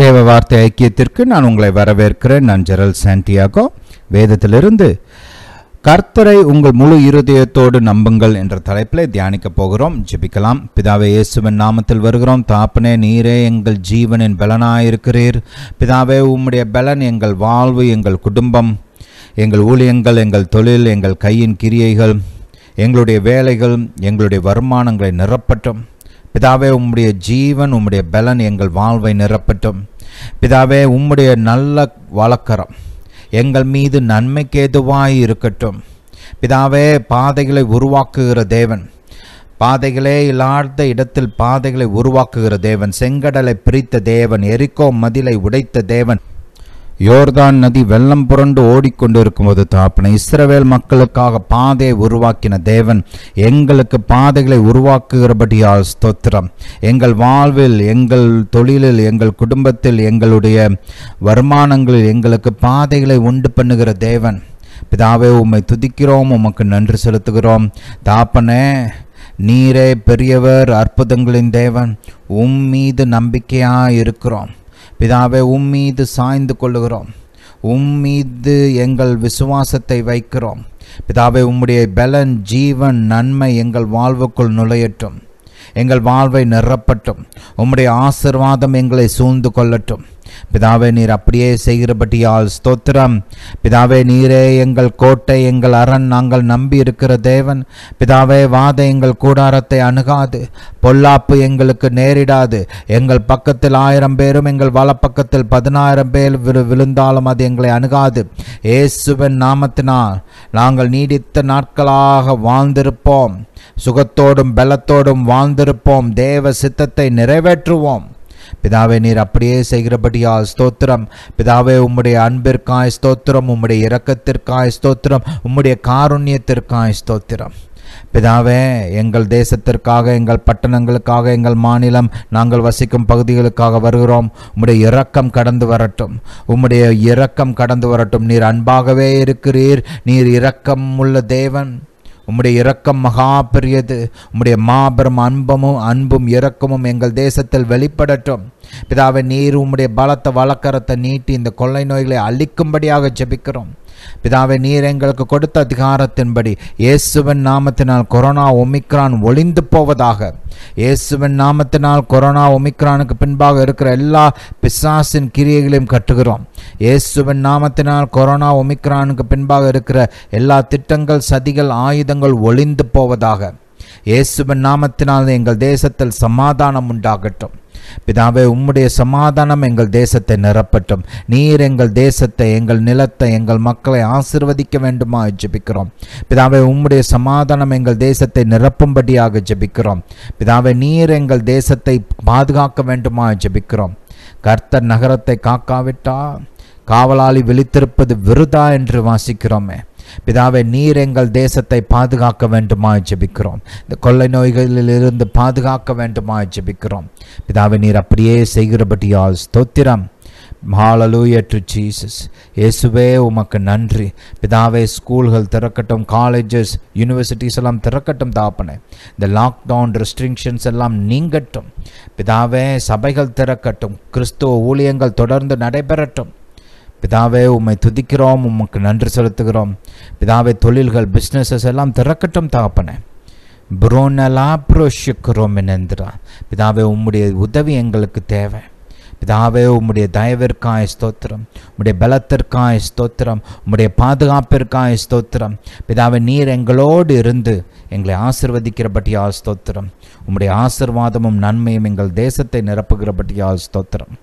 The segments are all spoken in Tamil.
தேவ வார்த்தை ஐக்கியத்திற்கு நான் உங்களை வரவேற்கிறேன் நான் ஜெரல் சாண்டியாகோ வேதத்திலிருந்து கர்த்தரை உங்கள் முழு இருதயத்தோடு நம்புங்கள் என்ற தலைப்பில் தியானிக்கப் போகிறோம் ஜெபிக்கலாம் பிதாவே இயேசுவின் நாமத்தில் வருகிறோம் தாப்பனே நீரே எங்கள் ஜீவனின் பலனாயிருக்கிறீர் பிதாவே உம்முடைய பலன் எங்கள் வாழ்வு எங்கள் குடும்பம் எங்கள் ஊழியங்கள் எங்கள் தொழில் எங்கள் கையின் கிரியைகள் எங்களுடைய வேலைகள் எங்களுடைய வருமானங்களை நிரப்பட்டும் பிதாவே உம்முடைய ஜீவன் உம்முடைய பலன் எங்கள் வாழ்வை நிரப்பட்டும் பிதாவே உம்முடைய நல்ல வழக்கரம் எங்கள் மீது நன்மைக்கேதுவாய் இருக்கட்டும் பிதாவே பாதைகளை உருவாக்குகிற தேவன் பாதைகளே இல்லாத இடத்தில் பாதைகளை உருவாக்குகிற தேவன் செங்கடலை பிரித்த தேவன் எரிக்கோ மதிலை உடைத்த தேவன் யோர்தான் நதி வெள்ளம் புரண்டு ஓடிக்கொண்டிருக்கும்போது தாப்பனை இஸ்ரவேல் மக்களுக்காக பாதையை உருவாக்கின தேவன் எங்களுக்கு பாதைகளை உருவாக்குகிறபடியால் ஸ்தோத்திரம் எங்கள் வாழ்வில் எங்கள் தொழிலில் எங்கள் குடும்பத்தில் எங்களுடைய வருமானங்களில் எங்களுக்கு பாதைகளை உண்டு பண்ணுகிற தேவன் பிதாவே உம்மை துதிக்கிறோம் உமக்கு நன்றி செலுத்துகிறோம் தாப்பனே நீரே பெரியவர் அற்புதங்களின் தேவன் உம் மீது நம்பிக்கையாக இருக்கிறோம் பிதாவே உம்மீது சாய்ந்து கொள்ளுகிறோம் உம்மீது எங்கள் விசுவாசத்தை வைக்கிறோம் பிதாவே உம்முடைய பலன் ஜீவன் நன்மை எங்கள் வாழ்வுக்குள் நுழையட்டும் எங்கள் வாழ்வை நிறப்பட்டும் உம்முடைய ஆசிர்வாதம் எங்களை சூழ்ந்து கொள்ளட்டும் பிதாவே நீர் அப்படியே செய்கிறபடியால் ஸ்தோத்திரம் பிதாவே நீரே எங்கள் கோட்டை எங்கள் அரண் நாங்கள் நம்பி இருக்கிற தேவன் பிதாவே வாத எங்கள் கூடாரத்தை அணுகாது பொல்லாப்பு எங்களுக்கு நேரிடாது எங்கள் பக்கத்தில் ஆயிரம் பேரும் எங்கள் வலப்பக்கத்தில் பதினாயிரம் பேர் விழு விழுந்தாலும் அது எங்களை அணுகாது ஏசுவன் நாமத்தினால் நாங்கள் நீடித்த நாட்களாக வாழ்ந்திருப்போம் சுகத்தோடும் பலத்தோடும் வாழ்ந்திருப்போம் தேவ சித்தத்தை நிறைவேற்றுவோம் பிதாவே நீர் அப்படியே செய்கிறபடியா ஸ்தோத்திரம் பிதாவே உம்முடைய அன்பிற்காய் ஸ்தோத்திரம் உம்முடைய இரக்கத்திற்காய் ஸ்தோத்திரம் உம்முடைய காருண்யத்திற்காய் ஸ்தோத்திரம் பிதாவே எங்கள் தேசத்திற்காக எங்கள் பட்டணங்களுக்காக எங்கள் மாநிலம் நாங்கள் வசிக்கும் பகுதிகளுக்காக வருகிறோம் உம்முடைய இரக்கம் கடந்து வரட்டும் உம்முடைய இரக்கம் கடந்து வரட்டும் நீர் அன்பாகவே இருக்கிறீர் நீர் இரக்கம் உள்ள தேவன் உம்முடைய இரக்கம் மகா பெரியது உம்முடைய மாபெரும் அன்பமும் அன்பும் இரக்கமும் எங்கள் தேசத்தில் வெளிப்படட்டும் பிதாவை நீர் உம்முடைய பலத்த வழக்கரத்தை நீட்டி இந்த கொள்ளை நோய்களை அழிக்கும்படியாக ஜபிக்கிறோம் பிதாவை நீர் எங்களுக்கு கொடுத்த அதிகாரத்தின்படி இயேசுவின் நாமத்தினால் கொரோனா ஒமிக்ரான் ஒளிந்து போவதாக இயேசுவின் நாமத்தினால் கொரோனா ஒமிக்ரானுக்கு பின்பாக இருக்கிற எல்லா பிசாசின் கிரியைகளையும் கட்டுகிறோம் இயேசுவின் நாமத்தினால் கொரோனா ஒமிக்ரானுக்கு பின்பாக இருக்கிற எல்லா திட்டங்கள் சதிகள் ஆயுதங்கள் ஒளிந்து போவதாக இயேசுவின் நாமத்தினால் எங்கள் தேசத்தில் சமாதானம் உண்டாகட்டும் பிதாவே உம்முடைய சமாதானம் எங்கள் தேசத்தை நிரப்பட்டும் நீர் எங்கள் தேசத்தை எங்கள் நிலத்தை எங்கள் மக்களை ஆசிர்வதிக்க வேண்டுமா ஜெபிக்கிறோம் பிதாவே உம்முடைய சமாதானம் எங்கள் தேசத்தை நிரப்பும்படியாக ஜெபிக்கிறோம் பிதாவே நீர் எங்கள் தேசத்தை பாதுகாக்க வேண்டுமா ஜபிக்கிறோம் கர்த்தர் நகரத்தை காக்காவிட்டா காவலாளி விழித்திருப்பது விருதா என்று வாசிக்கிறோமே பிதாவை நீர் எங்கள் தேசத்தை பாதுகாக்க வேண்டுமா ஜெபிக்கிறோம் இந்த கொள்ளை நோய்களிலிருந்து பாதுகாக்க வேண்டுமா ஜெபிக்கிறோம் பிதாவை நீர் அப்படியே செய்கிறபடியால் ஸ்தோத்திரம் ஹாலலூய டு ஜீசஸ் இயேசுவே உமக்கு நன்றி பிதாவே ஸ்கூல்கள் திறக்கட்டும் காலேஜஸ் யூனிவர்சிட்டிஸ் எல்லாம் திறக்கட்டும் தாப்பனே இந்த லாக்டவுன் ரெஸ்ட்ரிக்ஷன்ஸ் எல்லாம் நீங்கட்டும் பிதாவே சபைகள் திறக்கட்டும் கிறிஸ்துவ ஊழியங்கள் தொடர்ந்து நடைபெறட்டும் பிதாவே உம்மை துதிக்கிறோம் உமக்கு நன்றி செலுத்துகிறோம் பிதாவே தொழில்கள் பிஸ்னஸஸ் எல்லாம் திறக்கட்டும் தகப்பனே புரோஷிக்கிறோம் என்னந்திரா பிதாவே உம்முடைய உதவி எங்களுக்கு தேவை பிதாவே உம்முடைய தயவிற்காய் ஸ்தோத்திரம் உம்முடைய பலத்திற்காய் ஸ்தோத்திரம் உம்முடைய பாதுகாப்பிற்காய் ஸ்தோத்திரம் பிதாவே நீர் எங்களோடு இருந்து எங்களை ஆசிர்வதிக்கிற பட்டியால் ஸ்தோத்திரம் உம்முடைய ஆசிர்வாதமும் நன்மையும் எங்கள் தேசத்தை நிரப்புகிற பட்டியால் ஸ்தோத்திரம்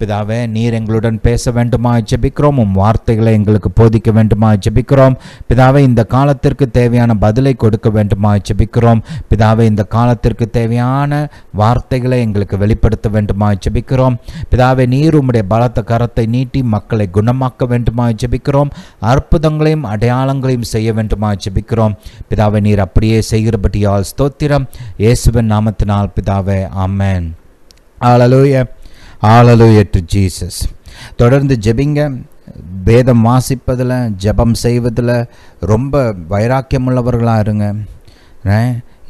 பிதாவே நீர் எங்களுடன் பேச வேண்டுமா ஜபிக்கிறோம் உம் வார்த்தைகளை எங்களுக்கு போதிக்க வேண்டுமா ஜபிக்கிறோம் பிதாவே இந்த காலத்திற்கு தேவையான பதிலை கொடுக்க வேண்டுமா ஜபிக்கிறோம் பிதாவே இந்த காலத்திற்கு தேவையான வார்த்தைகளை எங்களுக்கு வெளிப்படுத்த வேண்டுமா ஜபிக்கிறோம் பிதாவே நீர் உம்முடைய பலத்த கரத்தை நீட்டி மக்களை குணமாக்க வேண்டுமா ஜபிக்கிறோம் அற்புதங்களையும் அடையாளங்களையும் செய்ய வேண்டுமா ஜபிக்கிறோம் பிதாவை நீர் அப்படியே செய்கிறபடியால் ஸ்தோத்திரம் இயேசுவின் நாமத்தினால் பிதாவே ஆமேன் ஆலலூயா ஆளலு எட்டு ஜீசஸ் தொடர்ந்து ஜெபிங்க வேதம் வாசிப்பதில் ஜபம் செய்வதில் ரொம்ப வைராக்கியம் உள்ளவர்களாக இருங்க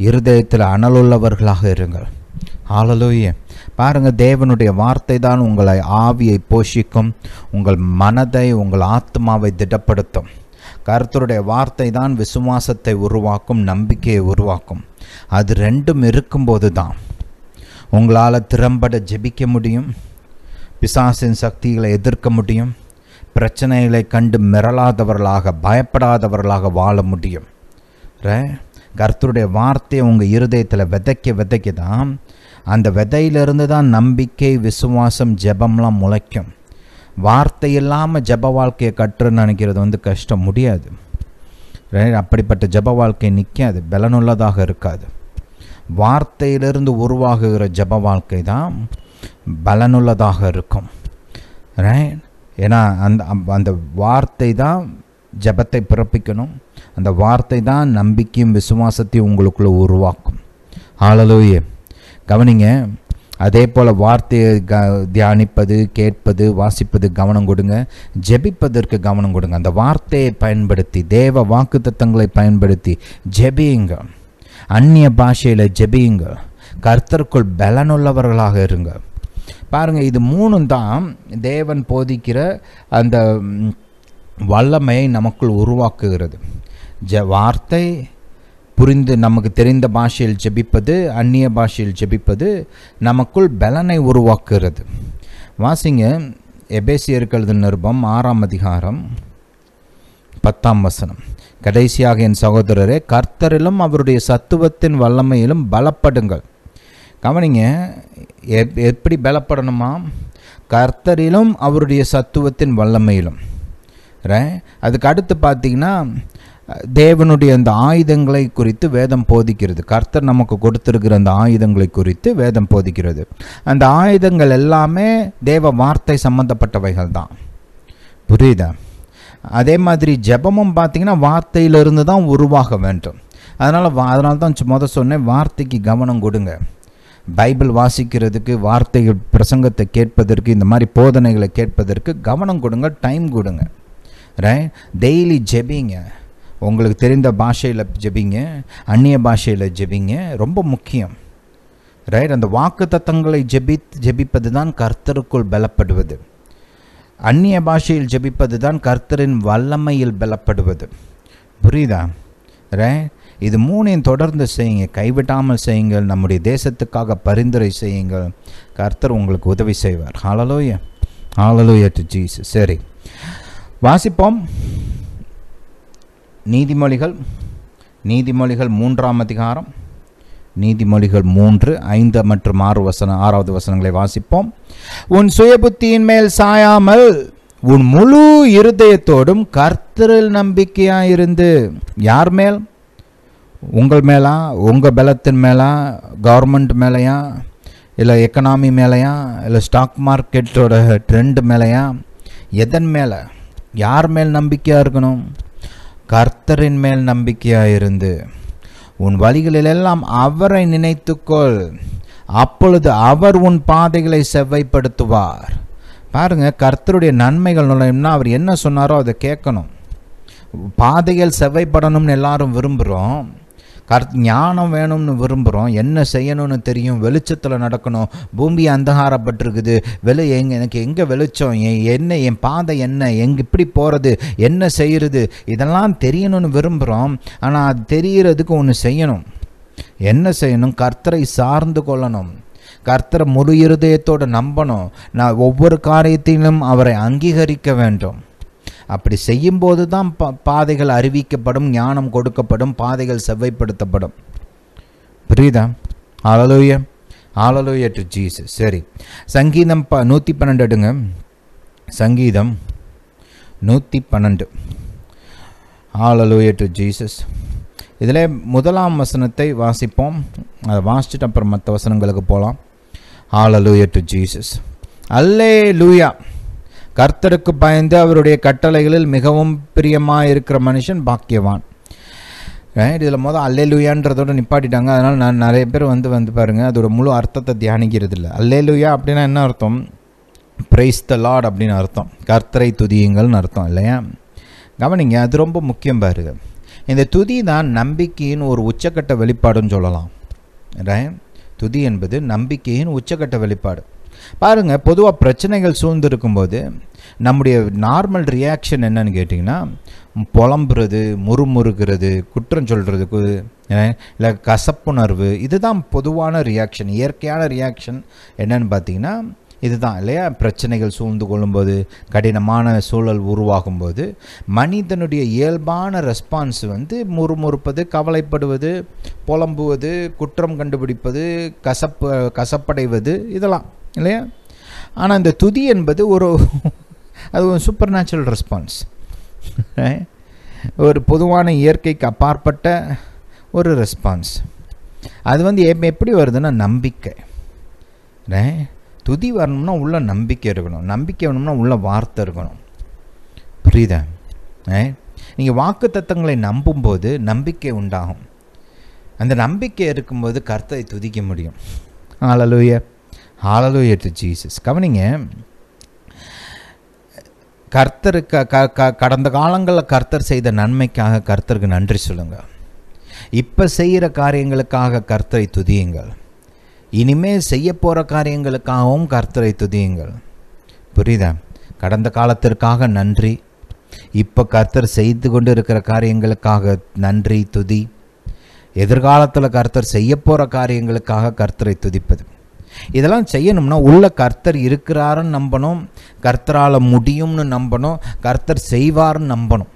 இருதயத்தில் அனல் உள்ளவர்களாக இருங்கள் ஆலலோயே பாருங்கள் தேவனுடைய வார்த்தை தான் உங்களை ஆவியை போஷிக்கும் உங்கள் மனதை உங்கள் ஆத்மாவை திடப்படுத்தும் கருத்தருடைய வார்த்தை தான் விசுவாசத்தை உருவாக்கும் நம்பிக்கையை உருவாக்கும் அது ரெண்டும் இருக்கும்போது தான் உங்களால் திறம்பட ஜெபிக்க முடியும் பிசாசின் சக்திகளை எதிர்க்க முடியும் பிரச்சனைகளை கண்டு மிரளாதவர்களாக பயப்படாதவர்களாக வாழ முடியும் கர்த்தருடைய வார்த்தையை உங்கள் இருதயத்தில் விதைக்க விதைக்க தான் அந்த விதையிலிருந்து தான் நம்பிக்கை விசுவாசம் ஜெபம்லாம் முளைக்கும் வார்த்தை இல்லாமல் ஜப வாழ்க்கையை கற்றுன்னு நினைக்கிறது வந்து கஷ்டம் முடியாது அப்படிப்பட்ட ஜப வாழ்க்கை நிற்காது பலனுள்ளதாக இருக்காது வார்த்தையிலிருந்து உருவாகுகிற ஜப வாழ்க்கை தான் பலனுள்ளதாக இருக்கும் ரைட் ஏன்னா அந்த அந்த வார்த்தை தான் ஜபத்தை பிறப்பிக்கணும் அந்த வார்த்தை தான் நம்பிக்கையும் விசுவாசத்தையும் உங்களுக்குள்ளே உருவாக்கும் ஆளலோயே கவனிங்க அதே போல் வார்த்தையை க தியானிப்பது கேட்பது வாசிப்பது கவனம் கொடுங்க ஜெபிப்பதற்கு கவனம் கொடுங்க அந்த வார்த்தையை பயன்படுத்தி தேவ வாக்கு தத்தங்களை பயன்படுத்தி ஜெபியுங்க அந்நிய பாஷையில் ஜெபியுங்க கர்த்தருக்குள் பலனுள்ளவர்களாக இருங்க பாருங்கள் இது மூணும் தான் தேவன் போதிக்கிற அந்த வல்லமையை நமக்குள் உருவாக்குகிறது ஜ வார்த்தை புரிந்து நமக்கு தெரிந்த பாஷையில் ஜெபிப்பது அந்நிய பாஷையில் ஜெபிப்பது நமக்குள் பலனை உருவாக்குகிறது வாசிங்க எபேசியர்களது நிருபம் ஆறாம் அதிகாரம் பத்தாம் வசனம் கடைசியாக என் சகோதரரே கர்த்தரிலும் அவருடைய சத்துவத்தின் வல்லமையிலும் பலப்படுங்கள் கவனிங்க எப்படி பலப்படணுமா கர்த்தரிலும் அவருடைய சத்துவத்தின் வல்லமையிலும் அதுக்கு அடுத்து பார்த்தீங்கன்னா தேவனுடைய அந்த ஆயுதங்களை குறித்து வேதம் போதிக்கிறது கர்த்தர் நமக்கு கொடுத்துருக்கிற அந்த ஆயுதங்களை குறித்து வேதம் போதிக்கிறது அந்த ஆயுதங்கள் எல்லாமே தேவ வார்த்தை சம்மந்தப்பட்டவைகள் தான் புரியுதா அதே மாதிரி ஜபமும் பார்த்திங்கன்னா வார்த்தையிலிருந்து தான் உருவாக வேண்டும் அதனால் அதனால தான் முத சொன்னேன் வார்த்தைக்கு கவனம் கொடுங்க பைபிள் வாசிக்கிறதுக்கு வார்த்தை பிரசங்கத்தை கேட்பதற்கு இந்த மாதிரி போதனைகளை கேட்பதற்கு கவனம் கொடுங்க டைம் கொடுங்க ரைட் டெய்லி ஜெபிங்க உங்களுக்கு தெரிந்த பாஷையில் ஜெபிங்க அந்நிய பாஷையில் ஜெபிங்க ரொம்ப முக்கியம் ரைட் அந்த வாக்கு தத்தங்களை ஜெபி ஜெபிப்பது தான் கர்த்தருக்குள் பலப்படுவது அந்நிய பாஷையில் ஜெபிப்பது தான் கர்த்தரின் வல்லமையில் பலப்படுவது புரியுதா ரே இது மூணையும் தொடர்ந்து செய்யுங்க கைவிடாமல் செய்யுங்கள் நம்முடைய தேசத்துக்காக பரிந்துரை செய்யுங்கள் கர்த்தர் உங்களுக்கு உதவி செய்வார் ஹாலலோய ஹாலலோய டு ஜீஸ் சரி வாசிப்போம் நீதிமொழிகள் நீதிமொழிகள் மூன்றாம் அதிகாரம் நீதிமொழிகள் மூன்று ஐந்து மற்றும் ஆறு வசனம் ஆறாவது வசனங்களை வாசிப்போம் உன் சுயபுத்தியின் மேல் சாயாமல் உன் முழு இருதயத்தோடும் கர்த்தரில் நம்பிக்கையாக இருந்து யார் மேல் உங்கள் மேலா உங்கள் பலத்தின் மேலா கவர்மெண்ட் மேலேயா இல்லை எக்கனாமி மேலேயா இல்லை ஸ்டாக் மார்க்கெட்டோட ட்ரெண்டு மேலேயா எதன் மேலே யார் மேல் நம்பிக்கையாக இருக்கணும் கர்த்தரின் மேல் நம்பிக்கையாக இருந்து உன் வழிகளிலெல்லாம் அவரை நினைத்துக்கொள் அப்பொழுது அவர் உன் பாதைகளை செவ்வைப்படுத்துவார் பாருங்க கர்த்தருடைய நன்மைகள் நுழையும்னா அவர் என்ன சொன்னாரோ அதை கேட்கணும் பாதைகள் செவ்வைப்படணும்னு எல்லாரும் விரும்புகிறோம் கர் ஞானம் வேணும்னு விரும்புகிறோம் என்ன செய்யணும்னு தெரியும் வெளிச்சத்தில் நடக்கணும் பூமி அந்தகாரப்பட்டிருக்குது வெளி எங்கே எனக்கு எங்கே வெளிச்சம் என்ன என் பாதை என்ன எங்கே இப்படி போகிறது என்ன செய்கிறது இதெல்லாம் தெரியணும்னு விரும்புகிறோம் ஆனால் அது தெரிகிறதுக்கு ஒன்று செய்யணும் என்ன செய்யணும் கர்த்தரை சார்ந்து கொள்ளணும் கர்த்தரை முழு இருதயத்தோடு நம்பணும் நான் ஒவ்வொரு காரியத்திலும் அவரை அங்கீகரிக்க வேண்டும் அப்படி செய்யும்போது தான் பா பாதைகள் அறிவிக்கப்படும் ஞானம் கொடுக்கப்படும் பாதைகள் செவ்வைப்படுத்தப்படும் புரியுதா ஆலலூய ஆலலூய டு ஜீசஸ் சரி சங்கீதம் ப நூற்றி பன்னெண்டு எடுங்க சங்கீதம் நூற்றி பன்னெண்டு ஆலலூய டு ஜீசஸ் இதில் முதலாம் வசனத்தை வாசிப்போம் அதை வாசிச்சுட்டு அப்புறம் மற்ற வசனங்களுக்கு போகலாம் ஆலலூய டு ஜீசஸ் அல்லே லூயா கர்த்தருக்கு பயந்து அவருடைய கட்டளைகளில் மிகவும் பிரியமாக இருக்கிற மனுஷன் பாக்கியவான் இதில் மொதல் அல்லேலுயான்றதோட நிப்பாட்டிட்டாங்க அதனால் நான் நிறைய பேர் வந்து வந்து பாருங்கள் அதோட முழு அர்த்தத்தை தியானிக்கிறது இல்லை அல்லேலுயா அப்படின்னா என்ன அர்த்தம் பிரைஸ் த லாட் அப்படின்னு அர்த்தம் கர்த்தரை துதியுங்கள்னு அர்த்தம் இல்லையா கவனிங்க அது ரொம்ப முக்கியம் பாருங்க இந்த துதி தான் நம்பிக்கையின் ஒரு உச்சக்கட்ட வெளிப்பாடுன்னு சொல்லலாம் துதி என்பது நம்பிக்கையின் உச்சக்கட்ட வெளிப்பாடு பாருங்கள் பொதுவாக பிரச்சனைகள் சூழ்ந்திருக்கும் போது நம்முடைய நார்மல் ரியாக்ஷன் என்னன்னு கேட்டிங்கன்னா புலம்புறது முறுமுறுக்கிறது குற்றம் சொல்கிறதுக்கு இல்லை கசப்புணர்வு இதுதான் பொதுவான ரியாக்ஷன் இயற்கையான ரியாக்ஷன் என்னன்னு பார்த்தீங்கன்னா இதுதான் இல்லையா பிரச்சனைகள் சூழ்ந்து கொள்ளும்போது கடினமான சூழல் உருவாகும் போது மனிதனுடைய இயல்பான ரெஸ்பான்ஸ் வந்து முறுமுறுப்பது கவலைப்படுவது புலம்புவது குற்றம் கண்டுபிடிப்பது கசப்பு கசப்படைவது இதெல்லாம் இல்லையா ஆனால் இந்த துதி என்பது ஒரு அது ஒரு சூப்பர் நேச்சுரல் ரெஸ்பான்ஸ் ஒரு பொதுவான இயற்கைக்கு அப்பாற்பட்ட ஒரு ரெஸ்பான்ஸ் அது வந்து எப்படி வருதுன்னா நம்பிக்கை துதி வரணும்னா உள்ள நம்பிக்கை இருக்கணும் நம்பிக்கை வேணும்னா உள்ள வார்த்தை இருக்கணும் புரியுதா நீங்கள் வாக்கு தத்துவங்களை நம்பும்போது நம்பிக்கை உண்டாகும் அந்த நம்பிக்கை இருக்கும்போது கர்த்தரை துதிக்க முடியும் ஆலலூயா ஹாலலூயா டு ஜீசஸ் கவனிங்க கர்த்தருக்கு க க கடந்த காலங்களில் கர்த்தர் செய்த நன்மைக்காக கர்த்தருக்கு நன்றி சொல்லுங்கள் இப்போ செய்கிற காரியங்களுக்காக கர்த்தரை துதியுங்கள் இனிமேல் செய்ய போகிற காரியங்களுக்காகவும் கர்த்தரை துதியுங்கள் புரியுதா கடந்த காலத்திற்காக நன்றி இப்போ கர்த்தர் செய்து கொண்டு இருக்கிற காரியங்களுக்காக நன்றி துதி எதிர்காலத்தில் கர்த்தர் செய்ய போகிற காரியங்களுக்காக கர்த்தரை துதிப்பது இதெல்லாம் செய்யணும்னா உள்ள கர்த்தர் இருக்கிறாருன்னு நம்பணும் கர்த்தரால் முடியும்னு நம்பணும் கர்த்தர் செய்வார்னு நம்பணும்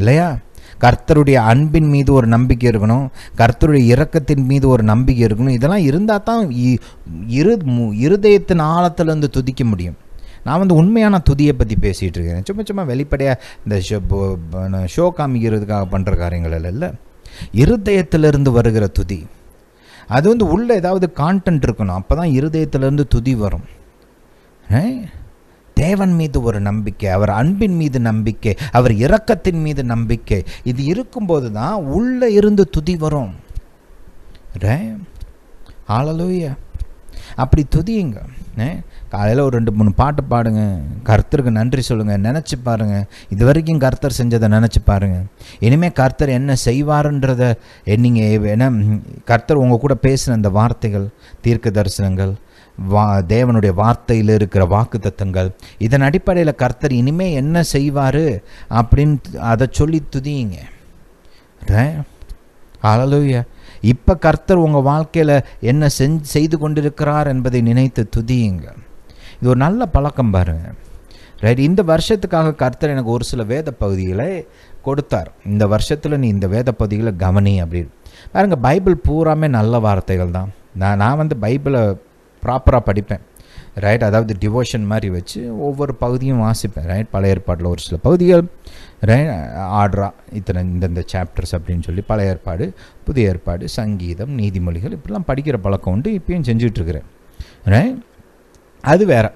இல்லையா கர்த்தருடைய அன்பின் மீது ஒரு நம்பிக்கை இருக்கணும் கர்த்தருடைய இரக்கத்தின் மீது ஒரு நம்பிக்கை இருக்கணும் இதெல்லாம் இருந்தால் தான் இரு இருதயத்தின் ஆழத்துலேருந்து துதிக்க முடியும் நான் வந்து உண்மையான துதியை பற்றி பேசிகிட்டு இருக்கேன் சும்மா சும்மா வெளிப்படையாக இந்த ஷோ ஷோ காமிக்கிறதுக்காக பண்ணுற காரியங்கள் இல்லை இருதயத்திலிருந்து வருகிற துதி அது வந்து உள்ளே ஏதாவது கான்டென்ட் இருக்கணும் அப்போ தான் இருதயத்திலேருந்து துதி வரும் தேவன் மீது ஒரு நம்பிக்கை அவர் அன்பின் மீது நம்பிக்கை அவர் இரக்கத்தின் மீது நம்பிக்கை இது இருக்கும்போது தான் உள்ளே இருந்து துதி வரும் ஆளலூயா அப்படி துதியுங்க காலையில் ஒரு ரெண்டு மூணு பாட்டு பாடுங்க கர்த்தருக்கு நன்றி சொல்லுங்கள் நினச்சி பாருங்கள் இது வரைக்கும் கர்த்தர் செஞ்சதை நினச்சி பாருங்கள் இனிமேல் கர்த்தர் என்ன செய்வார்ன்றத நீங்கள் ஏன்னா கர்த்தர் உங்கள் கூட பேசின அந்த வார்த்தைகள் தீர்க்க தரிசனங்கள் வா தேவனுடைய வார்த்தையில் இருக்கிற வாக்கு தத்தங்கள் இதன் அடிப்படையில் கர்த்தர் இனிமேல் என்ன செய்வார் அப்படின்னு அதை சொல்லி துதியுங்க ஆலோய்யா இப்போ கர்த்தர் உங்கள் வாழ்க்கையில் என்ன செஞ்சு செய்து கொண்டிருக்கிறார் என்பதை நினைத்து துதியுங்க இது ஒரு நல்ல பழக்கம் பாருங்கள் ரைட் இந்த வருஷத்துக்காக கர்த்தர் எனக்கு ஒரு சில வேத பகுதிகளை கொடுத்தார் இந்த வருஷத்தில் நீ இந்த வேத பகுதிகளை கவனி அப்படின்னு பாருங்கள் பைபிள் பூராமே நல்ல வார்த்தைகள் தான் நான் நான் வந்து பைபிளை ப்ராப்பராக படிப்பேன் ரைட் அதாவது டிவோஷன் மாதிரி வச்சு ஒவ்வொரு பகுதியும் வாசிப்பேன் ரைட் பழைய ஏற்பாட்டில் ஒரு சில பகுதிகள் ரைட் ஆர்டரா இத்தனை இந்தந்த சாப்டர்ஸ் அப்படின்னு சொல்லி பழைய ஏற்பாடு புதிய ஏற்பாடு சங்கீதம் நீதிமொழிகள் இப்படிலாம் படிக்கிற பழக்கம் உண்டு இப்பயும் செஞ்சிட்ருக்கிறேன் ரைட் அது வேறு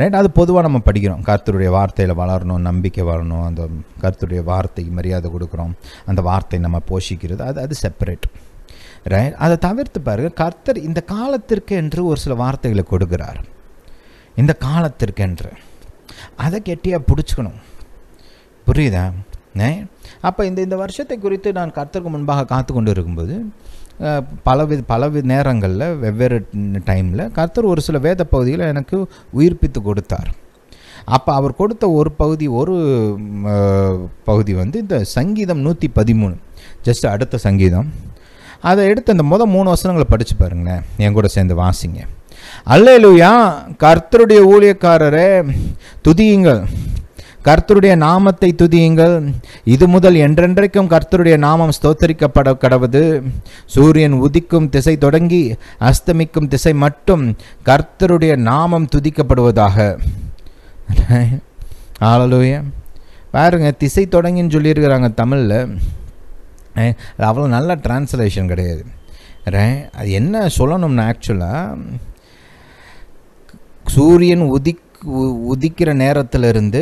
ரைட் அது பொதுவாக நம்ம படிக்கிறோம் கருத்துடைய வார்த்தையில் வளரணும் நம்பிக்கை வளரணும் அந்த கருத்துடைய வார்த்தைக்கு மரியாதை கொடுக்குறோம் அந்த வார்த்தை நம்ம போஷிக்கிறது அது அது செப்பரேட் ரைட் அதை தவிர்த்து பாருங்கள் கர்த்தர் இந்த காலத்திற்கு என்று ஒரு சில வார்த்தைகளை கொடுக்குறார் இந்த காலத்திற்கு என்று அதை கெட்டியாக பிடிச்சிக்கணும் புரியுதா ஏ அப்போ இந்த இந்த வருஷத்தை குறித்து நான் கர்த்தருக்கு முன்பாக காத்து கொண்டு இருக்கும்போது பலவித பலவித நேரங்களில் வெவ்வேறு டைமில் கர்த்தர் ஒரு சில வேத பகுதிகளை எனக்கு உயிர்ப்பித்து கொடுத்தார் அப்போ அவர் கொடுத்த ஒரு பகுதி ஒரு பகுதி வந்து இந்த சங்கீதம் நூற்றி பதிமூணு ஜஸ்ட் அடுத்த சங்கீதம் அதை எடுத்து அந்த முதல் மூணு வசனங்களை படித்து பாருங்களேன் என் கூட சேர்ந்து வாசிங்க அல்லேலுயா கர்த்தருடைய ஊழியக்காரரே துதியுங்கள் கர்த்தருடைய நாமத்தை துதியுங்கள் இது முதல் என்றென்றைக்கும் கர்த்தருடைய நாமம் ஸ்தோத்தரிக்கப்பட கடவுது சூரியன் உதிக்கும் திசை தொடங்கி அஸ்தமிக்கும் திசை மட்டும் கர்த்தருடைய நாமம் துதிக்கப்படுவதாக ஆளலூய பாருங்க திசை தொடங்கின்னு சொல்லியிருக்கிறாங்க தமிழில் அவ்வளோ நல்ல டிரான்ஸ்லேஷன் கிடையாது அது என்ன சொல்லணும்னா ஆக்சுவலாக சூரியன் உதிக் உதிக்கிற நேரத்திலிருந்து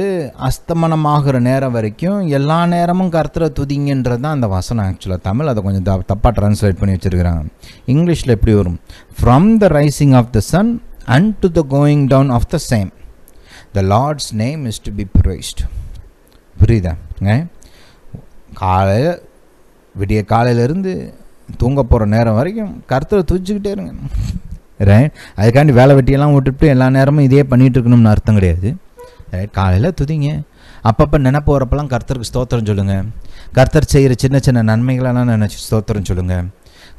அஸ்தமனமாகிற நேரம் வரைக்கும் எல்லா நேரமும் கர்த்தரை துதிங்கன்றது தான் அந்த வசனம் ஆக்சுவலாக தமிழ் அதை கொஞ்சம் த தப்பாக ட்ரான்ஸ்லேட் பண்ணி வச்சுருக்கிறாங்க இங்கிலீஷில் எப்படி வரும் from the rising of the sun and to the going down of the same the Lord's name is to be praised புரியுதா காலையில் விடிய காலையிலேருந்து தூங்க போகிற நேரம் வரைக்கும் கருத்தரை துவச்சிக்கிட்டே இருங்க ரைட் அதுக்காண்டி வேலை வெட்டியெல்லாம் விட்டுட்டு எல்லா நேரமும் இதே பண்ணிகிட்டு இருக்கணும்னு அர்த்தம் கிடையாது ரைட் காலையில் துதிங்க அப்பப்போ நினப்பு வரப்பெல்லாம் கர்த்தருக்கு ஸ்தோத்திரம் சொல்லுங்கள் கர்த்தர் செய்கிற சின்ன சின்ன நன்மைகளெல்லாம் நினச்சி ஸ்தோத்திரம் சொல்லுங்கள்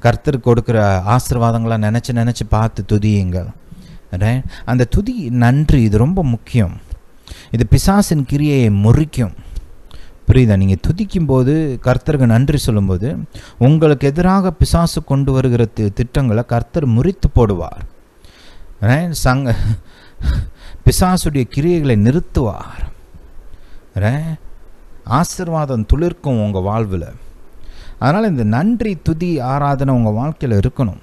கர்த்தர் கொடுக்குற ஆசிர்வாதங்களாக நினச்சி நினச்சி பார்த்து துதியுங்க ரைட் அந்த துதி நன்றி இது ரொம்ப முக்கியம் இது பிசாசின் கிரியையை முறிக்கும் புரியுதா நீங்கள் துதிக்கும் போது கர்த்தருக்கு நன்றி சொல்லும்போது உங்களுக்கு எதிராக பிசாசு கொண்டு வருகிற திட்டங்களை கர்த்தர் முறித்து போடுவார் சங்க பிசாசுடைய கிரியைகளை நிறுத்துவார் ஆசிர்வாதம் துளிர்க்கும் உங்கள் வாழ்வில் அதனால் இந்த நன்றி துதி ஆராதனை உங்கள் வாழ்க்கையில் இருக்கணும்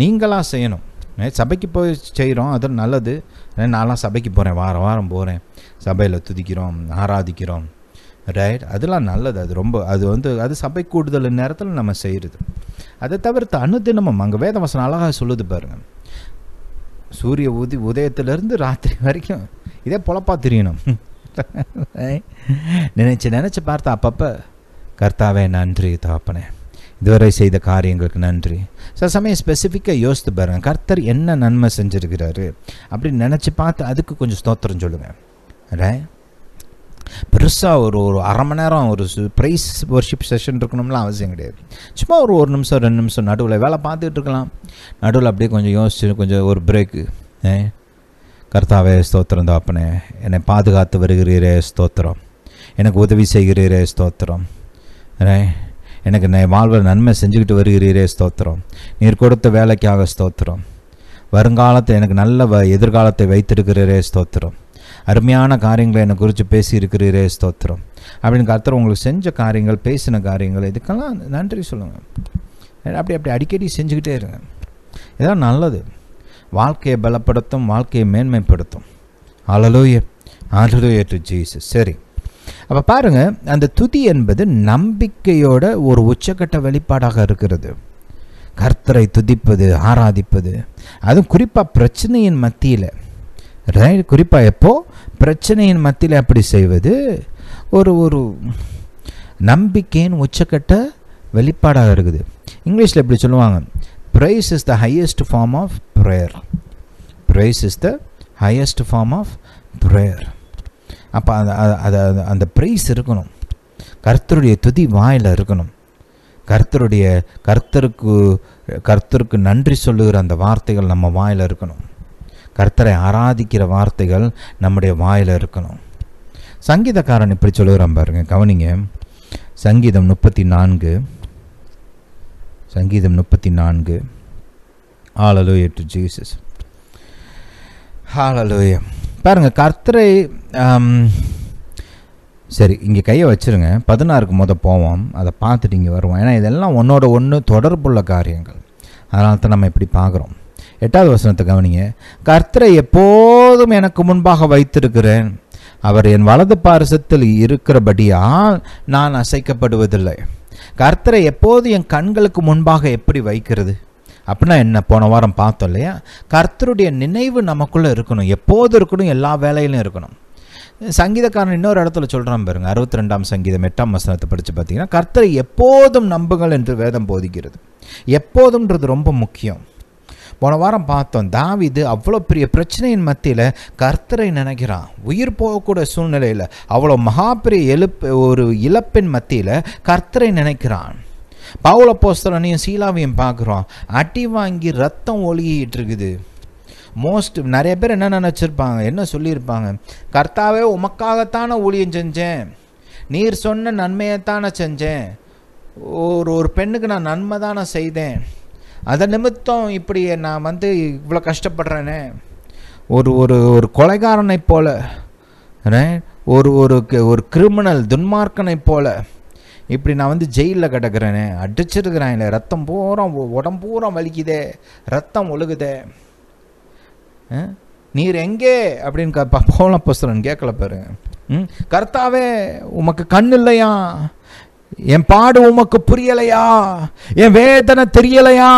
நீங்களாக செய்யணும் சபைக்கு போய் செய்கிறோம் அது நல்லது நான்லாம் சபைக்கு போகிறேன் வாரம் வாரம் போகிறேன் சபையில் துதிக்கிறோம் ஆராதிக்கிறோம் ரைட் அதெல்லாம் நல்லது அது ரொம்ப அது வந்து அது சபை கூடுதல் நேரத்தில் நம்ம செய்கிறது அதை தவிர்த்து அனுதினமும் அங்கே வேதவசனம் அழகாக சொல்லுது பாருங்கள் சூரிய உதி உதயத்திலேருந்து ராத்திரி வரைக்கும் இதே பொழப்பா திரியணும் நினச்சி நினச்சி பார்த்தா அப்பப்போ கர்த்தாவே நன்றி தாப்பனே இதுவரை செய்த காரியங்களுக்கு நன்றி சில சமயம் ஸ்பெசிஃபிக்காக யோசித்து பாருங்கள் கர்த்தர் என்ன நன்மை செஞ்சுருக்கிறாரு அப்படின்னு நினச்சி பார்த்து அதுக்கு கொஞ்சம் ஸ்தோத்திரம் சொல்லுங்கள் ரே பெருசாக ஒரு ஒரு அரை மணி நேரம் ஒரு ப்ரைஸ் ஒர்ஷிப் செஷன் இருக்கணும்லாம் அவசியம் கிடையாது சும்மா ஒரு ஒரு நிமிஷம் ரெண்டு நிமிஷம் நடுவில் வேலை பார்த்துக்கிட்டு இருக்கலாம் நடுவில் அப்படியே கொஞ்சம் யோசிச்சு கொஞ்சம் ஒரு பிரேக்கு கர்த்தாவே ஸ்தோத்திரம் தாப்பனே என்னை பாதுகாத்து வருகிறீரே ஸ்தோத்திரம் எனக்கு உதவி செய்கிறீரே ஸ்தோத்திரம் எனக்கு வாழ்வில் நன்மை செஞ்சுக்கிட்டு வருகிறீரே ஸ்தோத்திரம் நீர் கொடுத்த வேலைக்காக ஸ்தோத்திரம் வருங்காலத்தை எனக்கு நல்ல எதிர்காலத்தை வைத்திருக்கிறீரே ஸ்தோத்திரம் அருமையான காரியங்களை என்னை குறித்து பேசியிருக்கிறீரே ஸ்தோத்திரம் அப்படின்னு கர்த்தர் உங்களுக்கு செஞ்ச காரியங்கள் பேசின காரியங்கள் இதுக்கெல்லாம் நன்றி சொல்லுங்கள் அப்படி அப்படி அடிக்கடி செஞ்சுக்கிட்டே இருங்க இதெல்லாம் நல்லது வாழ்க்கையை பலப்படுத்தும் வாழ்க்கையை மேன்மைப்படுத்தும் அலலோய அலலோய டு ஜீசஸ் சரி அப்போ பாருங்கள் அந்த துதி என்பது நம்பிக்கையோட ஒரு உச்சக்கட்ட வெளிப்பாடாக இருக்கிறது கர்த்தரை துதிப்பது ஆராதிப்பது அதுவும் குறிப்பாக பிரச்சனையின் மத்தியில் ரைட் குறிப்பாக எப்போது பிரச்சனையின் மத்தியில் அப்படி செய்வது ஒரு ஒரு நம்பிக்கையின் உச்சக்கட்ட வெளிப்பாடாக இருக்குது இங்கிலீஷில் எப்படி சொல்லுவாங்க praise is the highest form of prayer praise is the highest form of prayer அப்போ அந்த அது அந்த ப்ரைஸ் இருக்கணும் கர்த்தருடைய துதி வாயில் இருக்கணும் கர்த்தருடைய கர்த்தருக்கு கர்த்தருக்கு நன்றி சொல்லுகிற அந்த வார்த்தைகள் நம்ம வாயில் இருக்கணும் கர்த்தரை ஆராதிக்கிற வார்த்தைகள் நம்முடைய வாயில் இருக்கணும் சங்கீதக்காரன் இப்படி சொல்லுகிறான் பாருங்க கவனிங்க சங்கீதம் முப்பத்தி நான்கு சங்கீதம் முப்பத்தி நான்கு ஆலலோய டு ஜீசஸ் ஹாலலோய பாருங்கள் கர்த்தரை சரி இங்கே கையை வச்சுருங்க பதினாறுக்கு மொதல் போவோம் அதை பார்த்துட்டு இங்கே வருவோம் ஏன்னா இதெல்லாம் ஒன்றோட ஒன்று தொடர்புள்ள காரியங்கள் அதனால தான் நம்ம இப்படி பார்க்குறோம் எட்டாவது வசனத்தை கவனிங்க கர்த்தரை எப்போதும் எனக்கு முன்பாக வைத்திருக்கிறேன் அவர் என் வலது பாரசத்தில் இருக்கிறபடியால் நான் அசைக்கப்படுவதில்லை கர்த்தரை எப்போது என் கண்களுக்கு முன்பாக எப்படி வைக்கிறது அப்படின்னா என்ன போன வாரம் பார்த்தோம் இல்லையா கர்த்தருடைய நினைவு நமக்குள்ளே இருக்கணும் எப்போது இருக்கணும் எல்லா வேலையிலும் இருக்கணும் சங்கீதக்காரன் இன்னொரு இடத்துல சொல்கிறான் பாருங்க அறுபத்தி ரெண்டாம் சங்கீதம் எட்டாம் வசனத்தை படித்து பார்த்தீங்கன்னா கர்த்தரை எப்போதும் நம்புங்கள் என்று வேதம் போதிக்கிறது எப்போதுன்றது ரொம்ப முக்கியம் போன வாரம் பார்த்தோம் தாவிது அவ்வளோ பெரிய பிரச்சனையின் மத்தியில் கர்த்தரை நினைக்கிறான் உயிர் போகக்கூடிய சூழ்நிலையில் அவ்வளோ மகாபெரிய எழுப்பு ஒரு இழப்பின் மத்தியில் கர்த்தரை நினைக்கிறான் பவுல போஸ்தலனையும் சீலாவையும் பார்க்குறோம் அடி வாங்கி ரத்தம் ஒழுகிட்டு இருக்குது மோஸ்ட் நிறைய பேர் என்ன நினச்சிருப்பாங்க என்ன சொல்லியிருப்பாங்க கர்த்தாவே உமக்காகத்தான ஊழியம் செஞ்சேன் நீர் சொன்ன நன்மையைத்தானே செஞ்சேன் ஒரு ஒரு பெண்ணுக்கு நான் நன்மை தானே செய்தேன் அதை நிமித்தம் இப்படி நான் வந்து இவ்வளோ கஷ்டப்படுறேனே ஒரு ஒரு ஒரு கொலைகாரனை போல ஒரு ஒரு ஒரு கிரிமினல் துன்மார்க்கனை போல இப்படி நான் வந்து ஜெயிலில் கிடக்கிறேனே அடிச்சிருக்கிறேன் இல்லை ரத்தம் பூரா உடம்பூரம் வலிக்குதே ரத்தம் ஒழுகுதே நீர் எங்கே அப்படின்னு க பவுலம் கேட்கல பாரு கர்த்தாவே உமக்கு கண் இல்லையா என் பாடு உமக்கு புரியலையா என் வேதனை தெரியலையா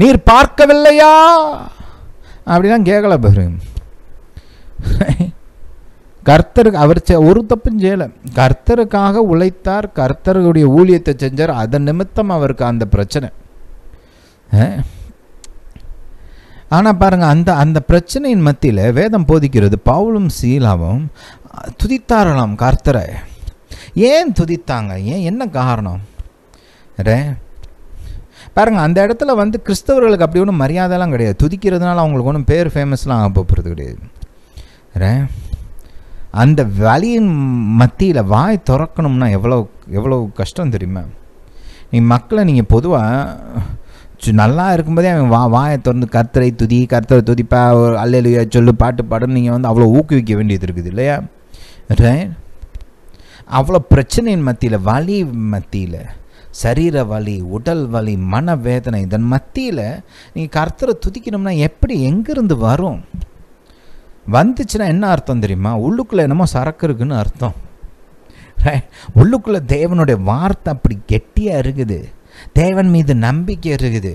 நீர் பார்க்கவில்லையா அப்படிதான் கேட்கல பாரு கர்த்தரு அவர் ஒரு தப்பும் செய்யலை கர்த்தருக்காக உழைத்தார் கர்த்தருடைய ஊழியத்தை செஞ்சார் அதன் நிமித்தம் அவருக்கு அந்த பிரச்சனை ஆனால் பாருங்கள் அந்த அந்த பிரச்சனையின் மத்தியில் வேதம் போதிக்கிறது பவுலும் சீலாவும் துதித்தாரலாம் கர்த்தரை ஏன் துதித்தாங்க ஏன் என்ன காரணம் பாருங்க அந்த இடத்துல வந்து கிறிஸ்தவர்களுக்கு அப்படி ஒன்றும் மரியாதைலாம் கிடையாது துதிக்கிறதுனால அவங்களுக்கு ஒன்றும் பேர் ஃபேமஸ்லாம் ஆக போகிறது கிடையாது அந்த வழியின் மத்தியில் வாய் திறக்கணும்னா எவ்வளோ எவ்வளோ கஷ்டம் தெரியுமா நீ மக்களை நீங்கள் பொதுவாக நல்லா இருக்கும்போதே அவன் வா வாயை திறந்து கர்த்தரை துதி கர்த்தரை துதிப்பா ஒரு அல்லையிலையா சொல்லு பாட்டு பாடுன்னு நீங்கள் வந்து அவ்வளோ ஊக்குவிக்க வேண்டியது இருக்குது இல்லையா ரைட் அவ்வளோ பிரச்சனையின் மத்தியில் வலி மத்தியில் சரீர வலி உடல் வலி மன வேதனை இதன் மத்தியில் நீங்கள் கர்த்தரை துதிக்கணும்னா எப்படி எங்கேருந்து வரும் வந்துச்சுன்னா என்ன அர்த்தம் தெரியுமா உள்ளுக்குள்ளே என்னமோ சரக்கு இருக்குன்னு அர்த்தம் உள்ளுக்குள்ளே தேவனுடைய வார்த்தை அப்படி கெட்டியாக இருக்குது தேவன் மீது நம்பிக்கை இருக்குது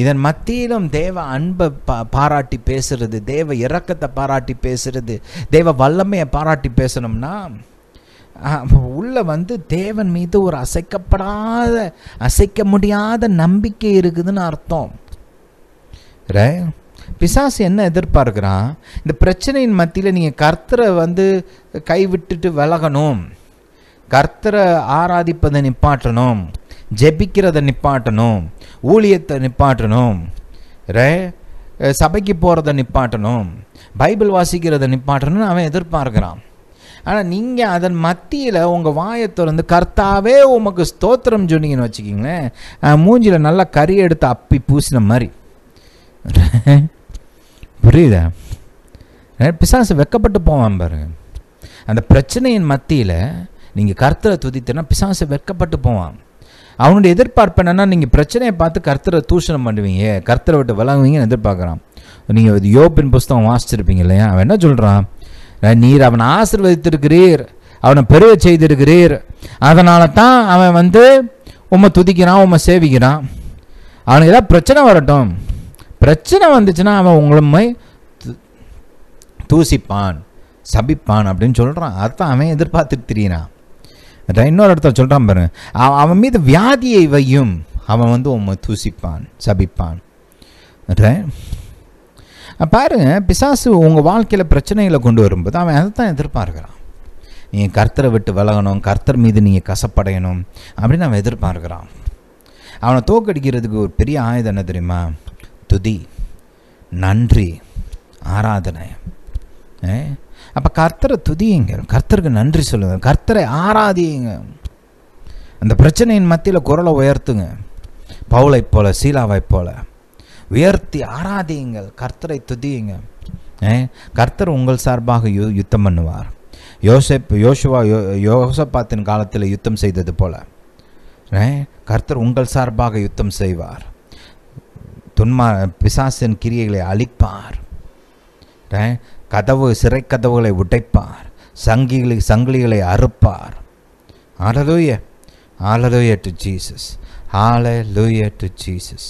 இதன் மத்தியிலும் தேவ அன்பை பா பாராட்டி பேசுறது தேவ இறக்கத்தை பாராட்டி பேசுறது தேவ வல்லமையை பாராட்டி பேசணும்னா உள்ளே வந்து தேவன் மீது ஒரு அசைக்கப்படாத அசைக்க முடியாத நம்பிக்கை இருக்குதுன்னு அர்த்தம் ரே பிசாசு என்ன எதிர்பார்க்குறான் இந்த பிரச்சனையின் மத்தியில் நீங்கள் கர்த்தரை வந்து கைவிட்டுட்டு விலகணும் கர்த்தரை ஆராதிப்பதை நிப்பாட்டணும் ஜெபிக்கிறத நிப்பாட்டணும் ஊழியத்தை நிப்பாட்டணும் ரே சபைக்கு போகிறத நிப்பாட்டணும் பைபிள் வாசிக்கிறத நிப்பாட்டணும்னு அவன் எதிர்பார்க்குறான் ஆனால் நீங்கள் அதன் மத்தியில் உங்கள் வாயை திறந்து கர்த்தாவே உமக்கு ஸ்தோத்திரம் சொன்னீங்கன்னு வச்சுக்கிங்களேன் மூஞ்சியில் நல்லா கறி எடுத்து அப்பி பூசின மாதிரி புரியுதா பிசாசு வெக்கப்பட்டு போவான் பாருங்க அந்த பிரச்சனையின் மத்தியில் நீங்கள் கர்த்தரை துதித்தனா பிசாசு வெக்கப்பட்டு போவான் அவனுடைய எதிர்பார்ப்பு என்னென்னா நீங்கள் பிரச்சனையை பார்த்து கர்த்தரை தூஷணம் பண்ணுவீங்க கர்த்தரை விட்டு விளங்குவீங்கன்னு எதிர்பார்க்குறான் நீங்கள் யோப்பின் புஸ்தகம் வாசிச்சிருப்பீங்க இல்லையா அவன் என்ன சொல்கிறான் நீர் அவனை ஆசிர்வதித்திருக்கிறீர் அவனை பெருவ செய்திருக்கிறீர் அதனால தான் அவன் வந்து உம்மை துதிக்கிறான் உம்மை சேவிக்கிறான் அவனுக்கு ஏதாவது பிரச்சனை வரட்டும் பிரச்சனை வந்துச்சுன்னா அவன் உங்களுமை தூசிப்பான் சபிப்பான் அப்படின்னு சொல்கிறான் அதுதான் அவன் எதிர்பார்த்துட்டு திரியிறான் இன்னொரு இடத்த சொல்கிறான் பாருங்க அவன் மீது வியாதியை வையும் அவன் வந்து உம்மை தூசிப்பான் சபிப்பான் பாருங்க பிசாசு உங்கள் வாழ்க்கையில் பிரச்சனைகளை கொண்டு வரும்போது அவன் அதை தான் எதிர்பார்க்குறான் நீங்கள் கர்த்தரை விட்டு விலகணும் கர்த்தர் மீது நீங்கள் கசப்படையணும் அப்படின்னு அவன் எதிர்பார்க்குறான் அவனை தோக்கடிக்கிறதுக்கு ஒரு பெரிய ஆயுதம் என்ன தெரியுமா துதி நன்றி ஆராதனை அப்போ கர்த்தரை துதியுங்க கர்த்தருக்கு நன்றி சொல்லுங்கள் கர்த்தரை ஆராதியுங்க அந்த பிரச்சனையின் மத்தியில் குரலை உயர்த்துங்க பவுளைப் போல சீலாவைப் போல உயர்த்தி ஆராதியுங்கள் கர்த்தரை துதியுங்க கர்த்தர் உங்கள் சார்பாக யு யுத்தம் பண்ணுவார் யோசப் யோசுவா யோ யோசப்பாத்தின் காலத்தில் யுத்தம் செய்தது போல கர்த்தர் உங்கள் சார்பாக யுத்தம் செய்வார் துன்மா பிசாசின் கிரியைகளை அழிப்பார் கதவு சிறை கதவுகளை உடைப்பார் சங்கிலி சங்கிலிகளை அறுப்பார் ஆலதூய ஆலதூய டு ஜீசஸ் ஆல லூய டு ஜீசஸ்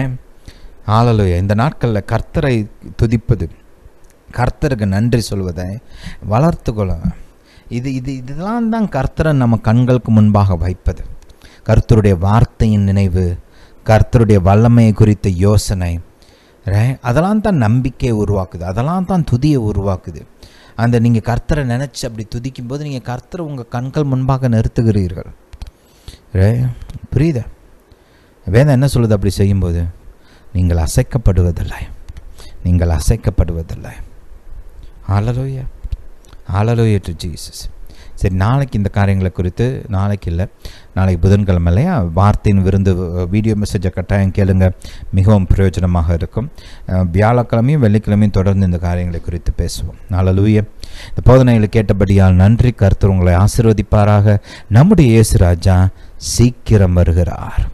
ஏன் ஆளலுயா இந்த நாட்களில் கர்த்தரை துதிப்பது கர்த்தருக்கு நன்றி சொல்வதை வளர்த்துக்கொள்ள இது இது இதெல்லாம் தான் கர்த்தரை நம்ம கண்களுக்கு முன்பாக வைப்பது கர்த்தருடைய வார்த்தையின் நினைவு கர்த்தருடைய வல்லமை குறித்த யோசனை அதெல்லாம் தான் நம்பிக்கையை உருவாக்குது அதெல்லாம் தான் துதியை உருவாக்குது அந்த நீங்கள் கர்த்தரை நினச்சி அப்படி துதிக்கும் போது நீங்கள் கர்த்தரை உங்கள் கண்கள் முன்பாக நிறுத்துகிறீர்கள் புரியுதா வேதம் என்ன சொல்லுது அப்படி செய்யும்போது நீங்கள் அசைக்கப்படுவதில்லை நீங்கள் அசைக்கப்படுவதில்லை ஆலலோயா ஆலலோயா டு ஜீசஸ் சரி நாளைக்கு இந்த காரியங்களை குறித்து நாளைக்கு இல்லை நாளைக்கு புதன்கிழமை இல்லையா வார்த்தையின் விருந்து வீடியோ மெசேஜை கட்டாயம் கேளுங்க மிகவும் பிரயோஜனமாக இருக்கும் வியாழக்கிழமையும் வெள்ளிக்கிழமையும் தொடர்ந்து இந்த காரியங்களை குறித்து பேசுவோம் நாளலூய இந்த போதனைகளை கேட்டபடியால் நன்றி கருத்து உங்களை ஆசிர்வதிப்பாராக நம்முடைய இயேசு ராஜா சீக்கிரம் வருகிறார்